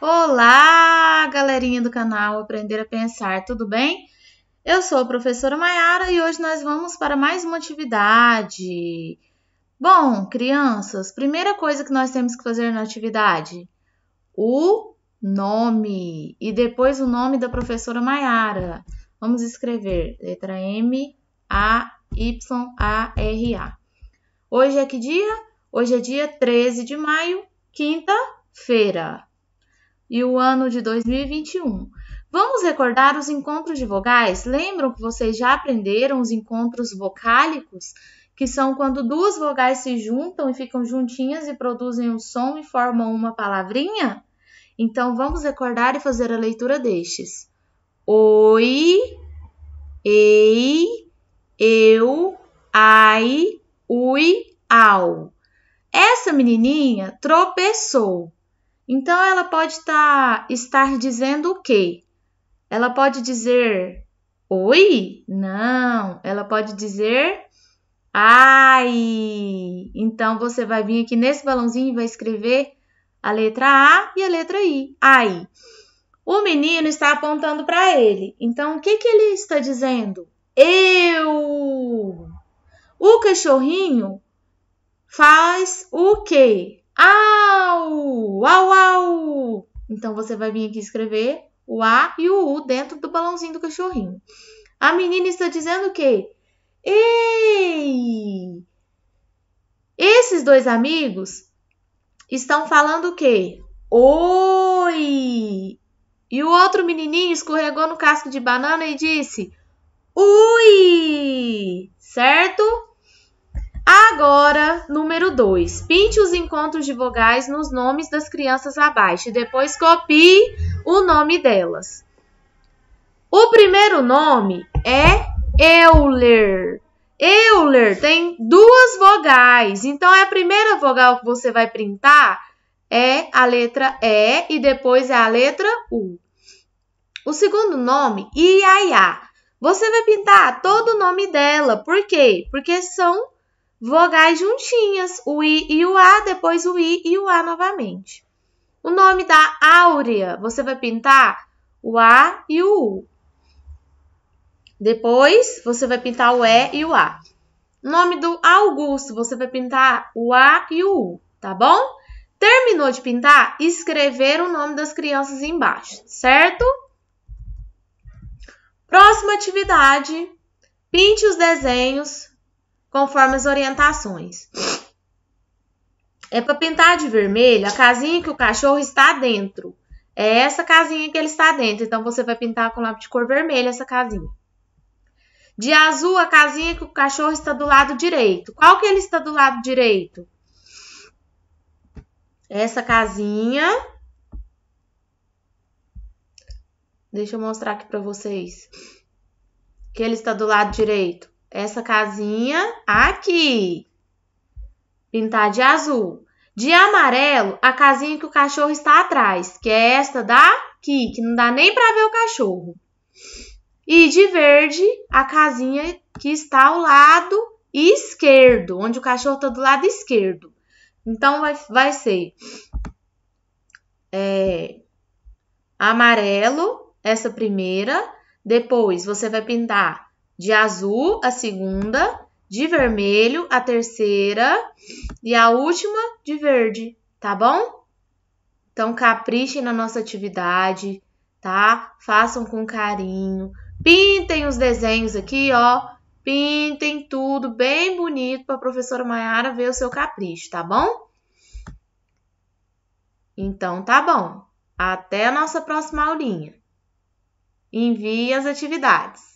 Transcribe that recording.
Olá, galerinha do canal Aprender a Pensar, tudo bem? Eu sou a professora Maiara e hoje nós vamos para mais uma atividade. Bom, crianças, primeira coisa que nós temos que fazer na atividade: o nome e depois o nome da professora Maiara. Vamos escrever letra M A Y A R A. Hoje é que dia? Hoje é dia 13 de maio, quinta-feira e o ano de 2021. Vamos recordar os encontros de vogais? Lembram que vocês já aprenderam os encontros vocálicos? Que são quando duas vogais se juntam e ficam juntinhas e produzem um som e formam uma palavrinha? Então vamos recordar e fazer a leitura destes: oi, ei, eu, ai, ui, ao. Essa menininha tropeçou. Então ela pode tá, estar dizendo o quê? Ela pode dizer oi? Não, ela pode dizer ai. Então você vai vir aqui nesse balãozinho e vai escrever a letra A e a letra I. Ai. O menino está apontando para ele. Então o que, que ele está dizendo? Eu. O cachorrinho faz o quê? Au! Au, au! Então você vai vir aqui escrever o A e o U dentro do balãozinho do cachorrinho. A menina está dizendo o quê? Ei! Esses dois amigos estão falando o quê? Oi! E o outro menininho escorregou no casco de banana e disse: Ui! Certo? agora, número 2. Pinte os encontros de vogais nos nomes das crianças abaixo e depois copie o nome delas. O primeiro nome é Euler. Euler tem duas vogais, então é a primeira vogal que você vai printar é a letra E e depois é a letra U. O segundo nome, Iaia. Você vai pintar todo o nome dela. Por quê? Porque são vogais juntinhas, o I e o A, depois o I e o A novamente. O nome da áurea, você vai pintar o A e o U. Depois, você vai pintar o E e o A. O nome do Augusto, você vai pintar o A e o U, tá bom? Terminou de pintar, escrever o nome das crianças embaixo, certo? Próxima atividade, pinte os desenhos conforme as orientações. É para pintar de vermelho a casinha que o cachorro está dentro. É essa casinha que ele está dentro. Então, você vai pintar com lápis de cor vermelha essa casinha. De azul, a casinha que o cachorro está do lado direito. Qual que ele está do lado direito? Essa casinha. Deixa eu mostrar aqui para vocês. Que ele está do lado direito essa casinha aqui, pintar de azul. De amarelo, a casinha que o cachorro está atrás, que é esta daqui, que não dá nem para ver o cachorro. E de verde, a casinha que está ao lado esquerdo, onde o cachorro está do lado esquerdo. Então, vai, vai ser é, amarelo, essa primeira. Depois, você vai pintar de azul a segunda, de vermelho a terceira e a última de verde, tá bom? Então caprichem na nossa atividade, tá? Façam com carinho. Pintem os desenhos aqui, ó. Pintem tudo bem bonito para a professora Maiara ver o seu capricho, tá bom? Então tá bom. Até a nossa próxima aulinha. Envie as atividades.